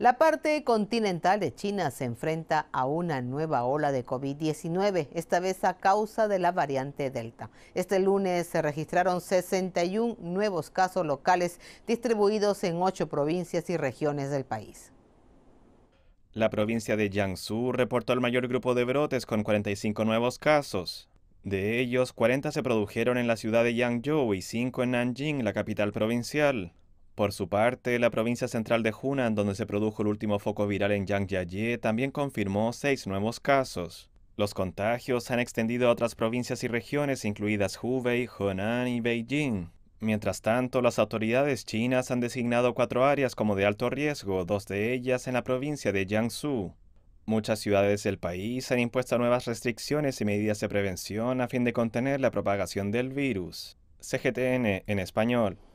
La parte continental de China se enfrenta a una nueva ola de COVID-19, esta vez a causa de la variante Delta. Este lunes se registraron 61 nuevos casos locales distribuidos en ocho provincias y regiones del país. La provincia de Jiangsu reportó el mayor grupo de brotes con 45 nuevos casos. De ellos, 40 se produjeron en la ciudad de Yangzhou y 5 en Nanjing, la capital provincial. Por su parte, la provincia central de Hunan, donde se produjo el último foco viral en Yangjiajie, también confirmó seis nuevos casos. Los contagios han extendido a otras provincias y regiones, incluidas Hubei, Hunan y Beijing. Mientras tanto, las autoridades chinas han designado cuatro áreas como de alto riesgo, dos de ellas en la provincia de Jiangsu. Muchas ciudades del país han impuesto nuevas restricciones y medidas de prevención a fin de contener la propagación del virus. CGTN en español.